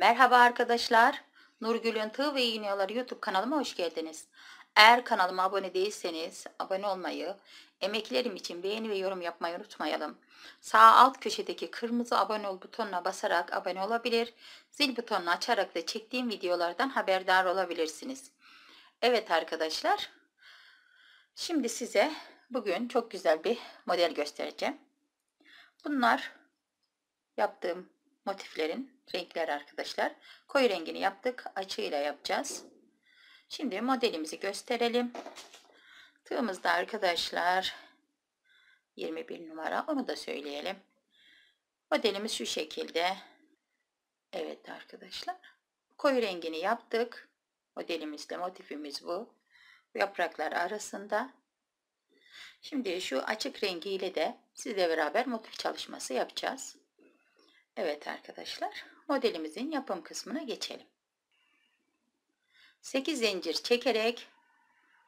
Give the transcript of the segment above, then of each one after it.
Merhaba arkadaşlar. Nurgül'ün Tığ ve İğneyaları YouTube kanalıma hoş geldiniz. Eğer kanalıma abone değilseniz abone olmayı, emeklerim için beğeni ve yorum yapmayı unutmayalım. Sağ alt köşedeki kırmızı abone ol butonuna basarak abone olabilir, zil butonunu açarak da çektiğim videolardan haberdar olabilirsiniz. Evet arkadaşlar, şimdi size bugün çok güzel bir model göstereceğim. Bunlar yaptığım motiflerin renkleri arkadaşlar. Koyu rengini yaptık. Açıyla yapacağız. Şimdi modelimizi gösterelim. tığımız da arkadaşlar 21 numara onu da söyleyelim. Modelimiz şu şekilde. Evet arkadaşlar. Koyu rengini yaptık. Modelimizle motifimiz bu. Yapraklar arasında. Şimdi şu açık rengiyle de sizle beraber motif çalışması yapacağız. Evet arkadaşlar modelimizin yapım kısmına geçelim. 8 zincir çekerek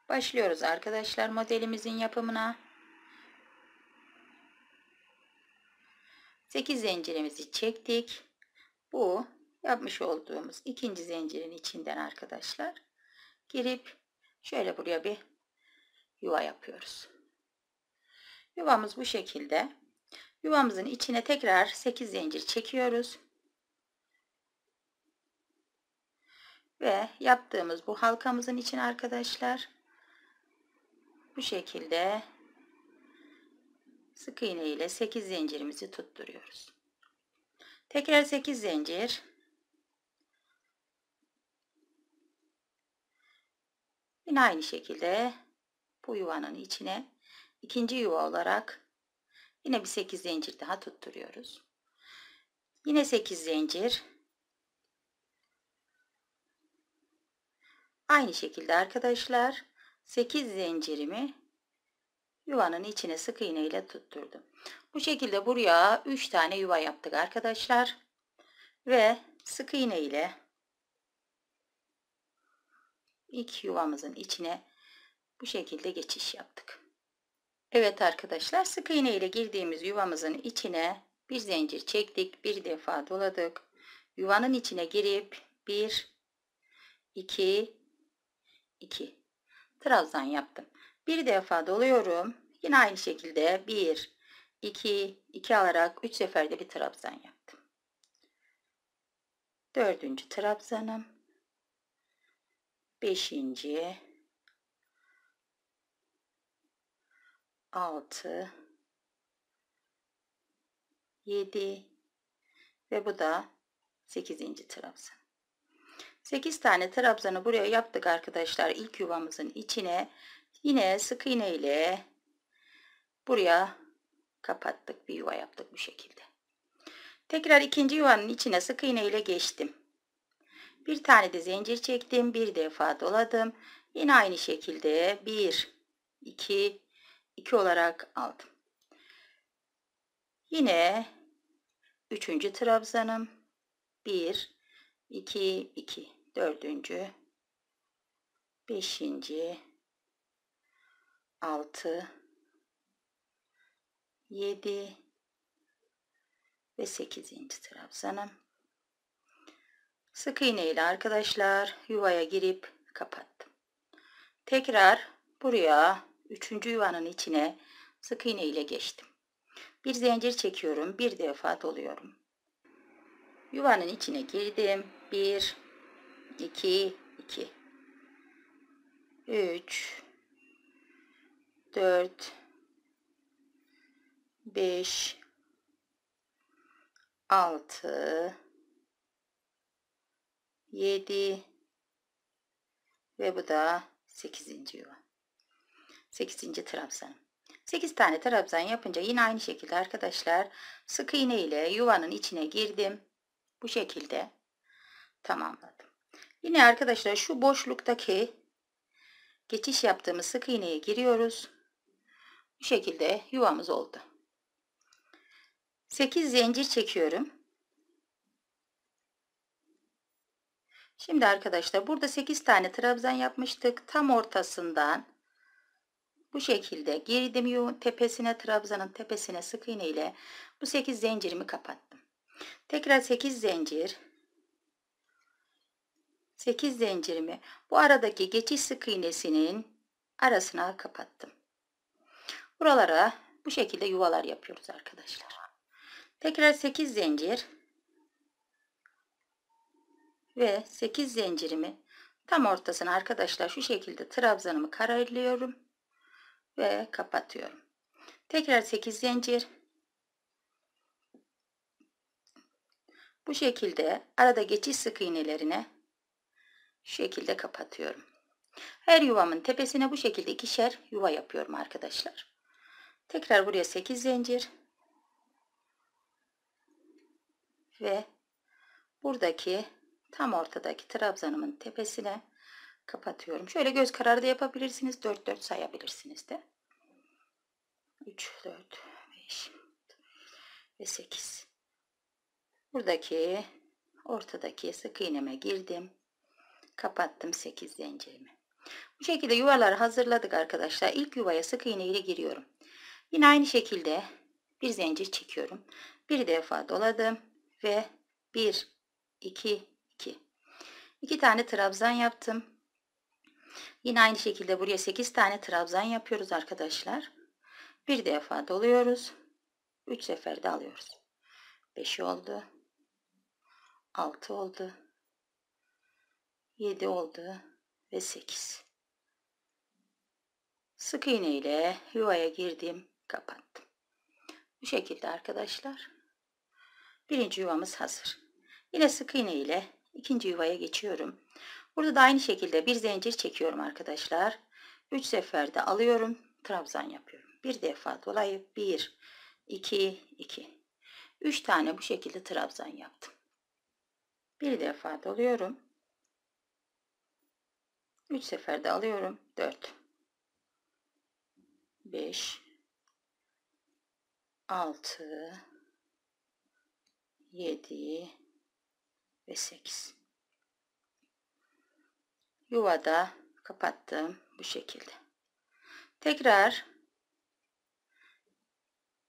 başlıyoruz arkadaşlar modelimizin yapımına. 8 zincirimizi çektik. Bu yapmış olduğumuz ikinci zincirin içinden arkadaşlar girip şöyle buraya bir yuva yapıyoruz. Yuvamız bu şekilde. Yuvamızın içine tekrar 8 zincir çekiyoruz. Ve yaptığımız bu halkamızın içine arkadaşlar bu şekilde sık iğne ile 8 zincirimizi tutturuyoruz. Tekrar 8 zincir. Yine aynı şekilde bu yuvanın içine ikinci yuva olarak Yine bir 8 zincir daha tutturuyoruz. Yine 8 zincir. Aynı şekilde arkadaşlar 8 zincirimi yuvanın içine sık iğne ile tutturdum. Bu şekilde buraya 3 tane yuva yaptık arkadaşlar. Ve sık iğne ile ilk yuvamızın içine bu şekilde geçiş yaptık. Evet arkadaşlar sık iğne ile girdiğimiz yuvamızın içine bir zincir çektik. Bir defa doladık. Yuvanın içine girip 1 2 2 trabzan yaptım. Bir defa doluyorum. Yine aynı şekilde 1 2 2 alarak 3 seferde bir trabzan yaptım. Dördüncü trabzanım. Beşinci 6 7 ve bu da 8. trabzan. 8 tane trabzanı buraya yaptık arkadaşlar. İlk yuvamızın içine yine sık iğne ile buraya kapattık. Bir yuva yaptık bu şekilde. Tekrar ikinci yuvanın içine sık iğne ile geçtim. Bir tane de zincir çektim. Bir defa doladım. Yine aynı şekilde 1 2 2 olarak aldım. Yine 3. trabzanım 1 2 2 4. 5. 6 7 ve 8. trabzanım. Sık iğne ile arkadaşlar yuvaya girip kapattım. Tekrar buraya Üçüncü yuvanın içine sık iğne ile geçtim. Bir zincir çekiyorum. Bir defa doluyorum. Yuvanın içine girdim. Bir, iki, iki, üç, dört, beş, altı, yedi ve bu da sekizinci yuva. 8. trabzan. 8 tane trabzan yapınca yine aynı şekilde arkadaşlar sık iğne ile yuvanın içine girdim. Bu şekilde tamamladım. Yine arkadaşlar şu boşluktaki geçiş yaptığımız sık iğneye giriyoruz. Bu şekilde yuvamız oldu. 8 zincir çekiyorum. Şimdi arkadaşlar burada 8 tane trabzan yapmıştık. Tam ortasından bu şekilde geri demiyor tepesine trabzanın tepesine sık iğne ile bu 8 zincirimi kapattım. Tekrar 8 zincir 8 zincirimi bu aradaki geçiş sık iğnesinin arasına kapattım. Buralara bu şekilde yuvalar yapıyoruz arkadaşlar. Tekrar 8 zincir ve 8 zincirimi tam ortasına arkadaşlar şu şekilde trabzanımı kararlıyorum ve kapatıyorum. Tekrar 8 zincir. Bu şekilde arada geçiş sık iğnelerine şu şekilde kapatıyorum. Her yuvamın tepesine bu şekilde ikişer yuva yapıyorum arkadaşlar. Tekrar buraya 8 zincir ve buradaki tam ortadaki trabzanımın tepesine kapatıyorum. Şöyle göz kararı da yapabilirsiniz. 4-4 sayabilirsiniz de. 3, 4, 5 ve 8. Buradaki ortadaki sık iğneme girdim. Kapattım 8 zincirimi. Bu şekilde yuvaları hazırladık arkadaşlar. İlk yuvaya sık iğne ile giriyorum. Yine aynı şekilde bir zincir çekiyorum. Bir defa doladım ve 1 2 2. 2 tane trabzan yaptım. Yine aynı şekilde buraya 8 tane trabzan yapıyoruz arkadaşlar. Bir defa doluyoruz. 3 seferde alıyoruz. 5 oldu. 6 oldu. 7 oldu ve 8. Sık iğne ile yuvaya girdim, kapattım. Bu şekilde arkadaşlar. Birinci yuvamız hazır. Yine sık iğne ile ikinci yuvaya geçiyorum. Burada da aynı şekilde bir zincir çekiyorum arkadaşlar. 3 seferde alıyorum. Trabzan yapıyorum. Bir defa dolayıp 1, 2, 2. 3 tane bu şekilde trabzan yaptım. Bir defa doluyorum. 3 seferde alıyorum. 4 5 6 7 ve 8 yuvada kapattım bu şekilde. Tekrar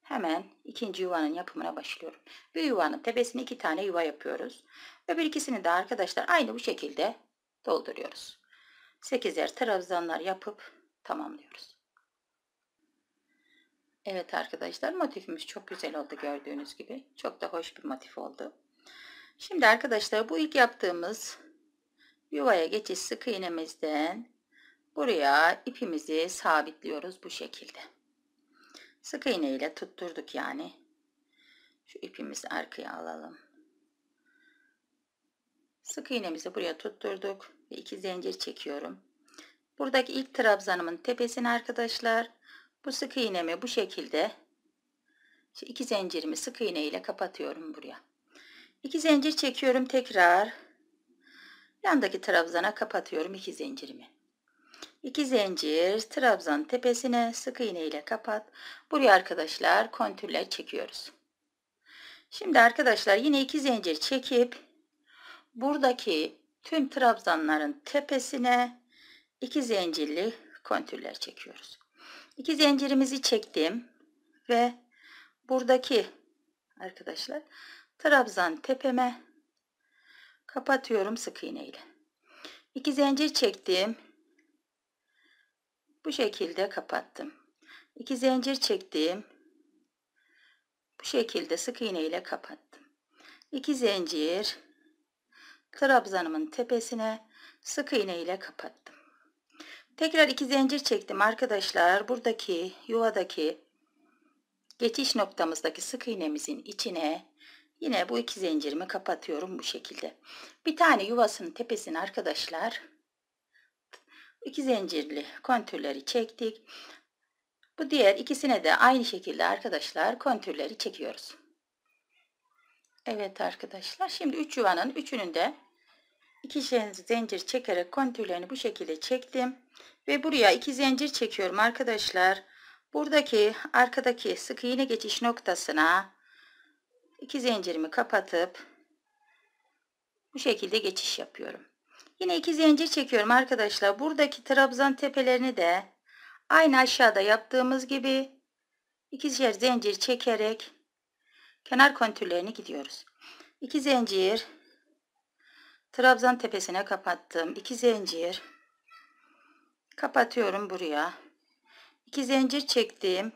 hemen ikinci yuvanın yapımına başlıyorum. Bir yuvanın tepesine iki tane yuva yapıyoruz. Öbür ikisini de arkadaşlar aynı bu şekilde dolduruyoruz. Sekizer trabzanlar yapıp tamamlıyoruz. Evet arkadaşlar motifimiz çok güzel oldu gördüğünüz gibi. Çok da hoş bir motif oldu. Şimdi arkadaşlar bu ilk yaptığımız Yuvaya geçiş sık iğnemizden buraya ipimizi sabitliyoruz bu şekilde. Sık iğne ile tutturduk yani. Şu ipimizi arkaya alalım. Sık iğnemizi buraya tutturduk ve iki zincir çekiyorum. Buradaki ilk trabzanımın tepesini arkadaşlar bu sık iğnemi bu şekilde işte iki zincirimi sık iğne ile kapatıyorum buraya. İki zincir çekiyorum tekrar Yandaki trabzana kapatıyorum iki zincirimi. İki zincir trabzan tepesine sık iğne ile kapat. Buraya arkadaşlar kontürler çekiyoruz. Şimdi arkadaşlar yine iki zincir çekip buradaki tüm trabzanların tepesine iki zincirli kontürler çekiyoruz. İki zincirimizi çektim ve buradaki arkadaşlar trabzan tepeme kapatıyorum sık iğne ile. 2 zincir çektim. Bu şekilde kapattım. İki zincir çektim. Bu şekilde sık iğne ile kapattım. İki zincir trabzanımın tepesine sık iğne ile kapattım. Tekrar iki zincir çektim arkadaşlar. Buradaki yuvadaki geçiş noktamızdaki sık iğnemizin içine Yine bu iki zincirimi kapatıyorum bu şekilde. Bir tane yuvasının tepesini arkadaşlar iki zincirli kontürleri çektik. Bu diğer ikisine de aynı şekilde arkadaşlar kontürleri çekiyoruz. Evet arkadaşlar şimdi 3 üç yuvanın üçünün de iki zincir çekerek kontürlerini bu şekilde çektim. Ve buraya iki zincir çekiyorum arkadaşlar. Buradaki arkadaki sık iğne geçiş noktasına 2 zincirimi kapatıp bu şekilde geçiş yapıyorum. Yine iki zincir çekiyorum arkadaşlar. Buradaki trabzan tepelerini de aynı aşağıda yaptığımız gibi ikişer zincir çekerek kenar kontürlerini gidiyoruz. İki zincir trabzan tepesine kapattım. İki zincir kapatıyorum buraya. İki zincir çektim.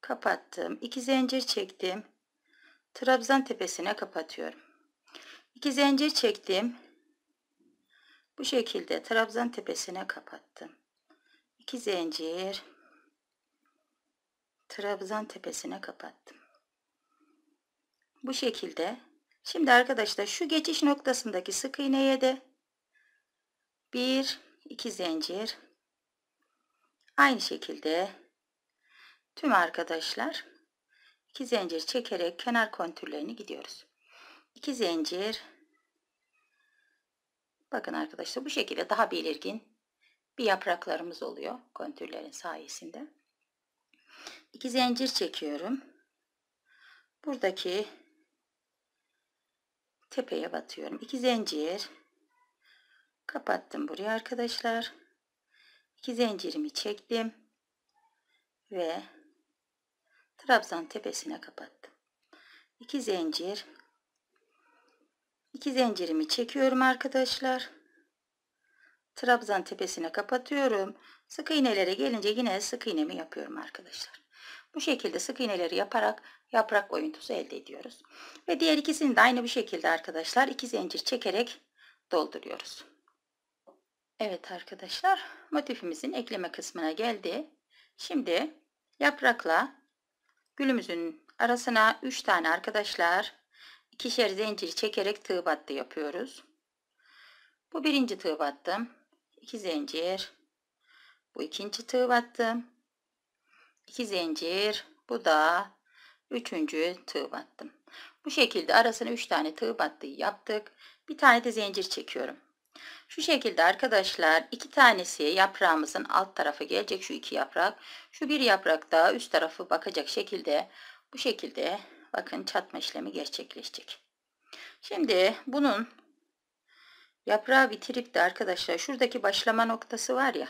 Kapattım. İki zincir çektim trabzan tepesine kapatıyorum. 2 zincir çektim. Bu şekilde trabzan tepesine kapattım. 2 zincir trabzan tepesine kapattım. Bu şekilde şimdi arkadaşlar şu geçiş noktasındaki sık iğneye de 1 2 zincir aynı şekilde tüm arkadaşlar 2 zincir çekerek kenar kontürlerini gidiyoruz. 2 zincir Bakın arkadaşlar bu şekilde daha belirgin bir yapraklarımız oluyor kontürlerin sayesinde. 2 zincir çekiyorum. Buradaki tepeye batıyorum. 2 zincir kapattım buraya arkadaşlar. 2 zincirimi çektim ve trabzan tepesine kapattım. İki zincir 2 zincirimi çekiyorum arkadaşlar. Trabzan tepesine kapatıyorum. Sık iğnelere gelince yine sık iğnemi yapıyorum arkadaşlar. Bu şekilde sık iğneleri yaparak yaprak oyuntusu elde ediyoruz. Ve diğer ikisini de aynı bu şekilde arkadaşlar iki zincir çekerek dolduruyoruz. Evet arkadaşlar motifimizin ekleme kısmına geldi. Şimdi yaprakla Gülümüzün arasına 3 tane arkadaşlar ikişer zincir çekerek tığ battı yapıyoruz. Bu birinci tığ battım. 2 zincir. Bu ikinci tığ battım. 2 zincir. Bu da üçüncü tığ battım. Bu şekilde arasına 3 tane tığ battı yaptık. Bir tane de zincir çekiyorum. Şu şekilde arkadaşlar iki tanesi yaprağımızın alt tarafı gelecek şu iki yaprak. Şu bir yaprak daha üst tarafı bakacak şekilde bu şekilde bakın çatma işlemi gerçekleşecek. Şimdi bunun yaprağı bitirip de arkadaşlar şuradaki başlama noktası var ya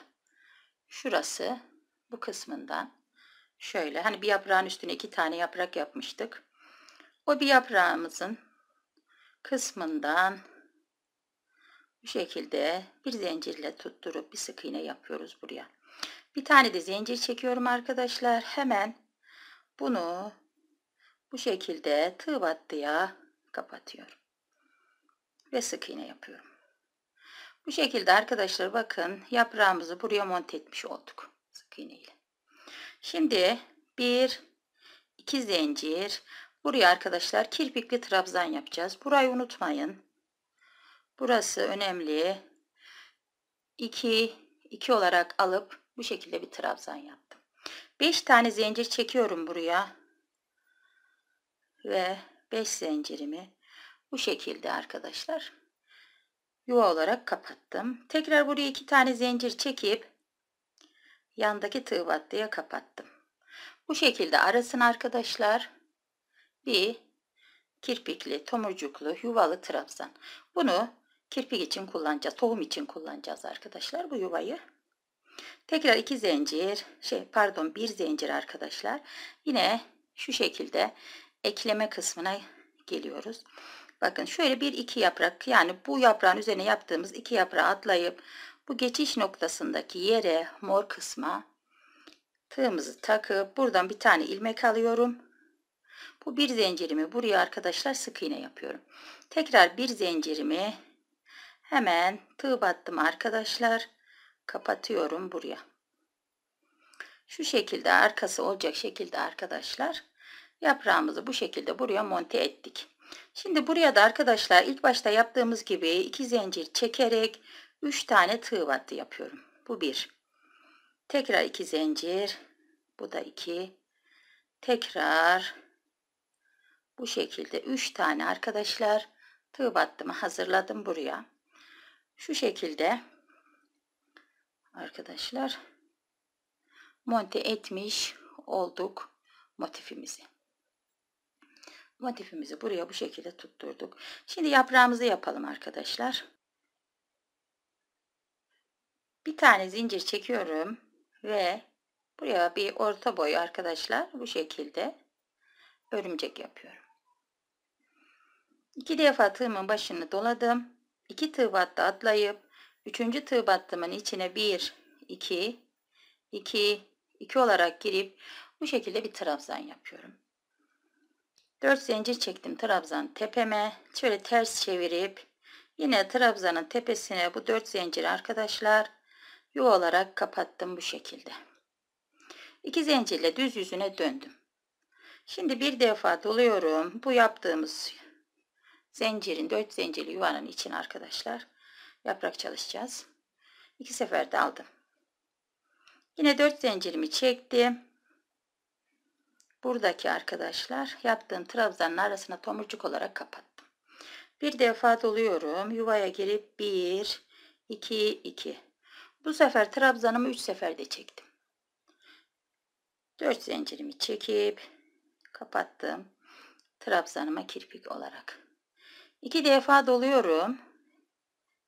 şurası bu kısmından şöyle hani bir yaprağın üstüne iki tane yaprak yapmıştık. O bir yaprağımızın kısmından bu şekilde bir zincirle tutturup bir sık iğne yapıyoruz buraya. Bir tane de zincir çekiyorum arkadaşlar. Hemen bunu bu şekilde tığ battıya kapatıyorum. Ve sık iğne yapıyorum. Bu şekilde arkadaşlar bakın yaprağımızı buraya monte etmiş olduk. Sık iğne ile. Şimdi bir iki zincir buraya arkadaşlar kirpikli trabzan yapacağız. Burayı unutmayın. Burası önemli. 2 2 olarak alıp bu şekilde bir trabzan yaptım. 5 tane zincir çekiyorum buraya. Ve 5 zincirimi bu şekilde arkadaşlar yuva olarak kapattım. Tekrar buraya 2 tane zincir çekip yandaki tığ battıya kapattım. Bu şekilde arasın arkadaşlar bir kirpikli, tomurcuklu, yuvalı trabzan. Bunu kirpik için kullanacağız. Tohum için kullanacağız arkadaşlar bu yuvayı. Tekrar iki zincir, şey pardon bir zincir arkadaşlar. Yine şu şekilde ekleme kısmına geliyoruz. Bakın şöyle bir iki yaprak yani bu yaprağın üzerine yaptığımız iki yaprağı atlayıp bu geçiş noktasındaki yere mor kısma tığımızı takıp buradan bir tane ilmek alıyorum. Bu bir zincirimi buraya arkadaşlar sık iğne yapıyorum. Tekrar bir zincirimi Hemen tığ battım arkadaşlar. Kapatıyorum buraya. Şu şekilde arkası olacak şekilde arkadaşlar yaprağımızı bu şekilde buraya monte ettik. Şimdi buraya da arkadaşlar ilk başta yaptığımız gibi iki zincir çekerek 3 tane tığ battı yapıyorum. Bu bir. Tekrar iki zincir. Bu da iki. Tekrar bu şekilde 3 tane arkadaşlar tığ battımı hazırladım buraya. Şu şekilde arkadaşlar monte etmiş olduk motifimizi. Motifimizi buraya bu şekilde tutturduk. Şimdi yaprağımızı yapalım arkadaşlar. Bir tane zincir çekiyorum ve buraya bir orta boy arkadaşlar bu şekilde örümcek yapıyorum. İki defa tığımın başını doladım. 2 tığ battı atlayıp 3. tığ battımın içine 1 2 2 2 olarak girip bu şekilde bir trabzan yapıyorum. 4 zincir çektim trabzan tepeme. Şöyle ters çevirip yine trabzanın tepesine bu 4 zincir arkadaşlar yuva olarak kapattım bu şekilde. 2 zincirle düz yüzüne döndüm. Şimdi bir defa doluyorum. Bu yaptığımız Zincirin 4 zincirli yuvanın için arkadaşlar yaprak çalışacağız. 2 seferde aldım. Yine 4 zincirimi çektim. Buradaki arkadaşlar yaptığım trabzanın arasına tomurcuk olarak kapattım. Bir defa doluyorum. Yuvaya girip 1 2 2. Bu sefer trabzanımı 3 seferde çektim. 4 zincirimi çekip kapattım. Trabzanıma kirpik olarak 2 defa doluyorum.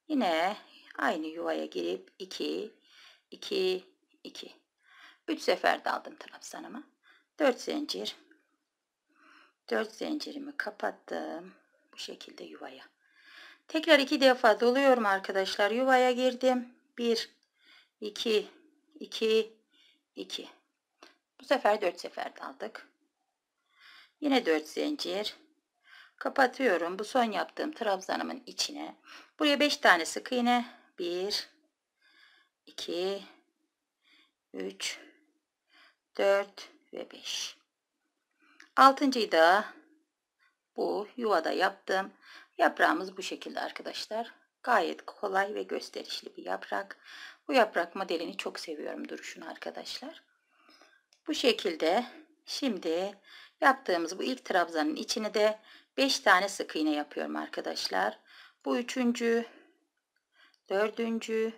Yine aynı yuvaya girip 2 2 2 3 sefer daldım trabzanıma. 4 zincir 4 zincirimi kapattım bu şekilde yuvaya. Tekrar 2 defa doluyorum arkadaşlar. Yuvaya girdim. 1 2 2 2 Bu sefer 4 sefer daldık. Yine 4 zincir Kapatıyorum. Bu son yaptığım trabzanımın içine. Buraya 5 tane sık iğne. 1 2 3 4 ve 5. Altıncıyı da bu yuvada yaptım. Yaprağımız bu şekilde arkadaşlar. Gayet kolay ve gösterişli bir yaprak. Bu yaprak modelini çok seviyorum duruşunu arkadaşlar. Bu şekilde şimdi yaptığımız bu ilk trabzanın içine de 5 tane sık iğne yapıyorum arkadaşlar. Bu üçüncü, dördüncü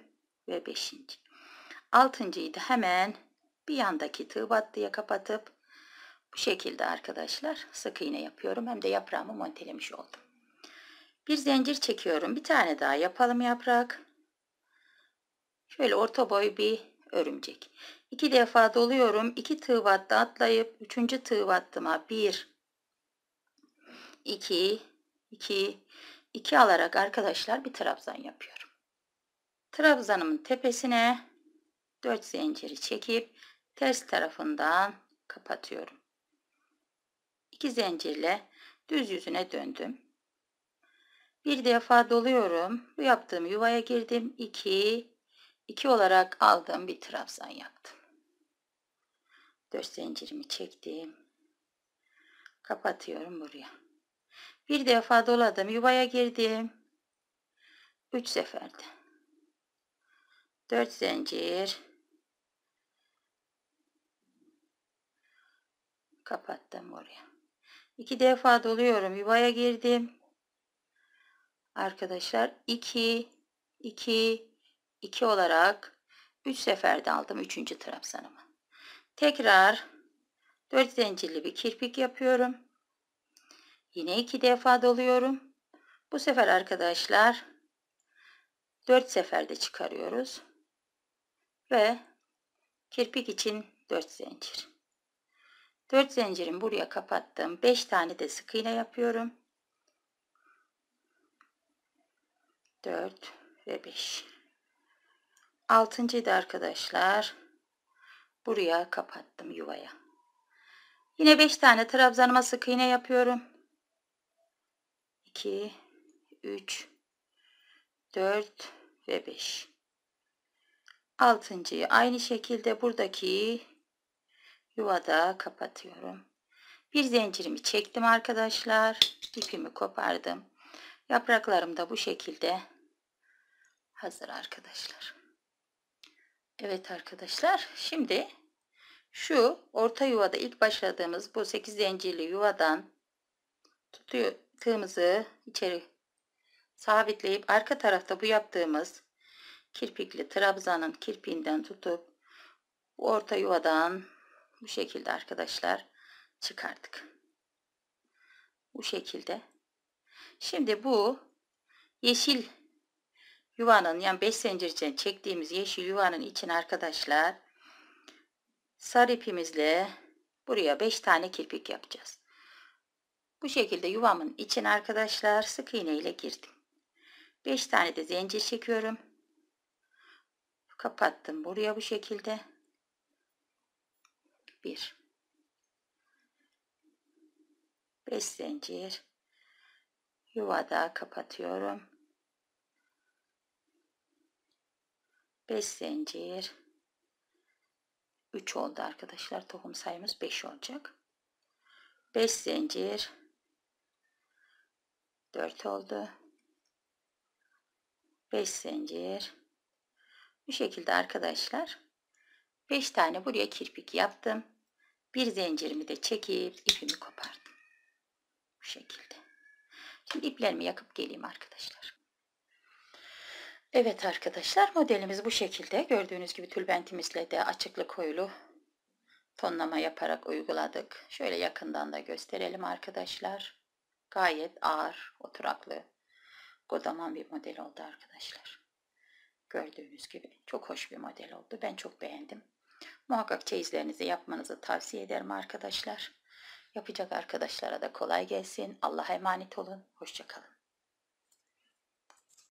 ve beşinci. Altıncıyı da hemen bir yandaki tığ battıya kapatıp bu şekilde arkadaşlar sık iğne yapıyorum. Hem de yaprağımı montelemiş oldum. Bir zincir çekiyorum. Bir tane daha yapalım yaprak. Şöyle orta boy bir örümcek. İki defa doluyorum. İki tığ battı atlayıp üçüncü tığ battıma bir, 2, 2, 2 alarak arkadaşlar bir trabzan yapıyorum. Trabzanımın tepesine 4 zinciri çekip ters tarafından kapatıyorum. 2 zincirle düz yüzüne döndüm. Bir defa doluyorum. Bu yaptığım yuvaya girdim. 2 2 olarak aldığım bir trabzan yaptım. 4 zincirimi çektim. Kapatıyorum buraya. Bir defa doladım. Yuvaya girdim. 3 seferde. 4 zincir. Kapattım oraya. 2 defa doluyorum. Yuvaya girdim. Arkadaşlar 2 2 2 olarak 3 seferde aldım 3. trabzanımı. Tekrar 4 zincirli bir kirpik yapıyorum. Yine iki defa doluyorum. Bu sefer arkadaşlar 4 seferde çıkarıyoruz. Ve kirpik için 4 zincir. 4 zincirin buraya kapattım. 5 tane de sık iğne yapıyorum. 4 ve 5. 6. da arkadaşlar buraya kapattım yuvaya. Yine 5 tane trabzanıma sık iğne yapıyorum. 2, 3, 4 ve 5. Altıncıyı aynı şekilde buradaki yuvada kapatıyorum. Bir zincirimi çektim arkadaşlar. İpimi kopardım. Yapraklarım da bu şekilde hazır arkadaşlar. Evet arkadaşlar şimdi şu orta yuvada ilk başladığımız bu 8 zincirli yuvadan tutuyor, tığımızı içeri sabitleyip arka tarafta bu yaptığımız kirpikli trabzanın kirpiğinden tutup orta yuvadan bu şekilde arkadaşlar çıkardık. Bu şekilde. Şimdi bu yeşil yuvanın yani 5 zincir çektiğimiz yeşil yuvanın için arkadaşlar sarı ipimizle buraya 5 tane kirpik yapacağız. Bu şekilde yuvamın içine arkadaşlar sık iğne ile girdim. 5 tane de zincir çekiyorum. Kapattım buraya bu şekilde. 1 5 zincir yuvada kapatıyorum. 5 zincir 3 oldu arkadaşlar. Tohum sayımız 5 olacak. 5 zincir 4 oldu 5 zincir bu şekilde arkadaşlar 5 tane buraya kirpik yaptım bir zincirimi de çekip ipimi kopardım bu şekilde şimdi iplerimi yakıp geleyim arkadaşlar Evet arkadaşlar modelimiz bu şekilde gördüğünüz gibi tülbentimizle de açıklı koyulu tonlama yaparak uyguladık şöyle yakından da gösterelim arkadaşlar Gayet ağır, oturaklı, kocaman bir model oldu arkadaşlar. Gördüğünüz gibi çok hoş bir model oldu. Ben çok beğendim. Muhakkak çeyizlerinizi yapmanızı tavsiye ederim arkadaşlar. Yapacak arkadaşlara da kolay gelsin. Allah'a emanet olun. Hoşçakalın.